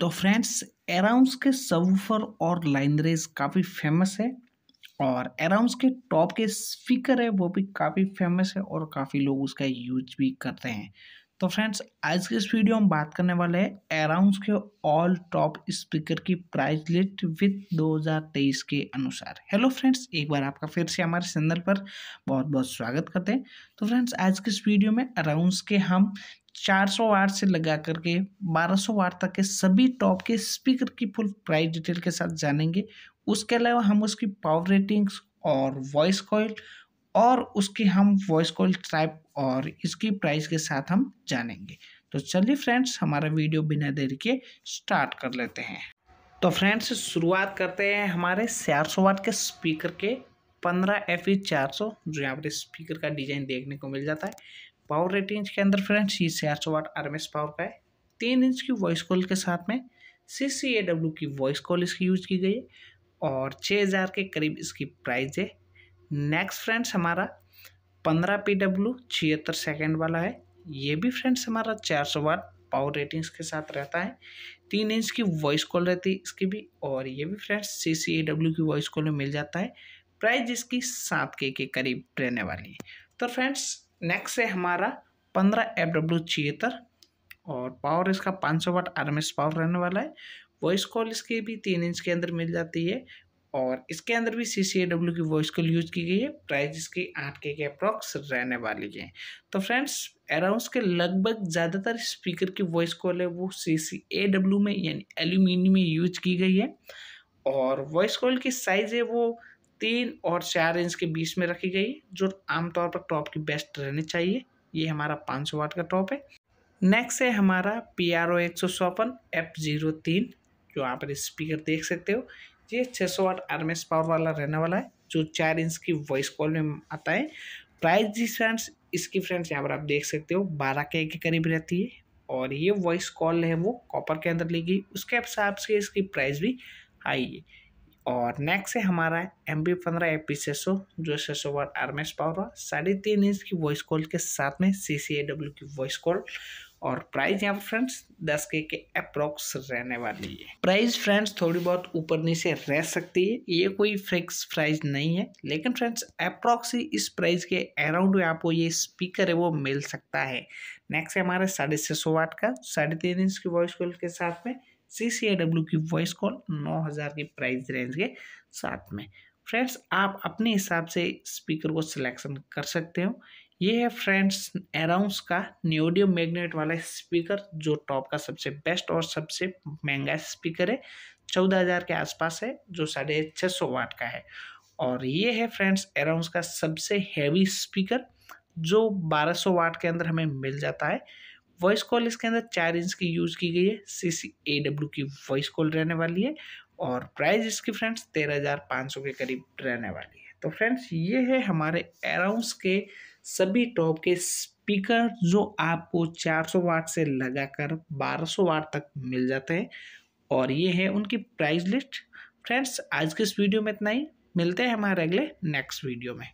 तो फ्रेंड्स एराउंस के सबवूफर और लाइन रेज काफ़ी फेमस है और एराउंस के टॉप के स्पीकर है वो भी काफ़ी फेमस है और काफ़ी लोग उसका यूज भी करते हैं तो फ्रेंड्स आज के इस वीडियो में बात करने वाले हैं अराउंड के ऑल टॉप स्पीकर की प्राइस लिस्ट विथ 2023 के अनुसार हेलो फ्रेंड्स एक बार आपका फिर से हमारे चैनल पर बहुत बहुत स्वागत करते हैं तो फ्रेंड्स आज के इस वीडियो में अराउंड के हम 400 वाट से लगा करके 1200 वार तक के सभी टॉप के स्पीकर की फुल प्राइस डिटेल के साथ जानेंगे उसके अलावा हम उसकी पावर रेटिंग्स और वॉइस कॉल और उसकी हम वॉइस कॉल टाइप और इसकी प्राइस के साथ हम जानेंगे तो चलिए फ्रेंड्स हमारा वीडियो बिना देर के स्टार्ट कर लेते हैं तो फ्रेंड्स शुरुआत करते हैं हमारे चार सौ वाट के स्पीकर के पंद्रह एफ ई e चार सौ जो यहाँ पर स्पीकर का डिजाइन देखने को मिल जाता है पावर रेट इंच के अंदर फ्रेंड्स ये चार सौ वाट आर पावर का है तीन इंच की वॉइस कॉल के साथ में सी सी ए डब्ल्यू की वॉइस कॉल इसकी यूज की गई है और छः हज़ार के करीब इसकी प्राइस है नेक्स्ट फ्रेंड्स हमारा पंद्रह पी डब्ल्यू छिहत्तर सेकेंड वाला है ये भी फ्रेंड्स हमारा चार सौ वाट पावर रेटिंग्स के साथ रहता है तीन इंच की वॉइस कॉल रहती है इसकी भी और ये भी friends C C A W की वॉइस कॉल में मिल जाता है प्राइस इसकी सात के के करीब रहने वाली है तो फ्रेंड्स नेक्स्ट है हमारा पंद्रह एफ डब्ल्यू छिहत्तर और पावर इसका पाँच सौ वाट आर पावर रहने वाला है वॉइस कॉल इसकी भी तीन इंच के अंदर मिल जाती है और इसके अंदर भी सी सी ए डब्ल्यू की वॉइस कॉल यूज की गई है प्राइस इसकी आठ के अप्रॉक्स रहने वाली है तो फ्रेंड्स अराउंड के लगभग ज़्यादातर स्पीकर की वॉइस कॉल है वो सी सी ए डब्ल्यू में यानी एल्यूमिनियम में यूज की गई है और वॉइस कॉल की साइज़ है वो तीन और चार इंच के बीच में रखी गई जो आमतौर पर टॉप की बेस्ट रहनी चाहिए ये हमारा पाँच सौ वाट का टॉप है नेक्स्ट है हमारा पी आर ओ एक सौ चौपन एफ जीरो तीन जो आप स्पीकर देख सकते हो ये छः सौ वाट एस पावर वाला रहने वाला है जो चार इंच की वॉइस कॉल में आता है प्राइस जी फ्रेंड्स इसकी फ्रेंड्स यहाँ पर आप देख सकते हो बारह के के करीब रहती है और ये वॉइस कॉल है वो कॉपर के अंदर लेगी उसके हिसाब से इसकी प्राइस भी हाई है और नेक्स्ट है हमारा एम बी पंद्रह ए पी सेसो जो सेसो watt R M S power साढ़े तीन इंच की वॉइस कॉल के साथ में सी सी ए डब्ल्यू की वॉइस कॉल और प्राइस यहाँ पर फ्रेंड्स दस के के अप्रोक्स रहने वाली है प्राइस फ्रेंड्स थोड़ी बहुत ऊपर नीचे रह सकती है ये कोई फिक्स प्राइस नहीं है लेकिन फ्रेंड्स अप्रोक्स इस प्राइस के अराउंड में आपको ये स्पीकर है वो मिल सकता है नेक्स्ट है हमारे साढ़े छः सौ वाट का साढ़े तीन इंच की वॉइस कॉल के साथ में सी सी डब्ल्यू की वॉइस कॉल नौ हज़ार की प्राइस रेंज के साथ में फ्रेंड्स आप अपने हिसाब से स्पीकर को सिलेक्शन कर सकते हो ये है फ्रेंड्स एराउंस का न्योडियो मैग्नेट वाला स्पीकर जो टॉप का सबसे बेस्ट और सबसे महंगा स्पीकर है चौदह हज़ार के आसपास है जो साढ़े छः सौ वाट का है और ये है फ्रेंड्स एराउंस का सबसे हैवी स्पीकर जो बारह सौ वाट के अंदर हमें मिल जाता है वॉइस कॉल इसके अंदर चार इंच की यूज़ की गई है सी सी ए डब्ल्यू की वॉइस कॉल रहने वाली है और प्राइस इसकी फ्रेंड्स तेरह हज़ार पाँच सौ के करीब रहने वाली है तो फ्रेंड्स ये है हमारे एराउंस के सभी टॉप के स्पीकर जो आपको 400 वाट से लगाकर 1200 वाट तक मिल जाते हैं और ये है उनकी प्राइस लिस्ट फ्रेंड्स आज के इस वीडियो में इतना ही मिलते हैं हमारे अगले नेक्स्ट वीडियो में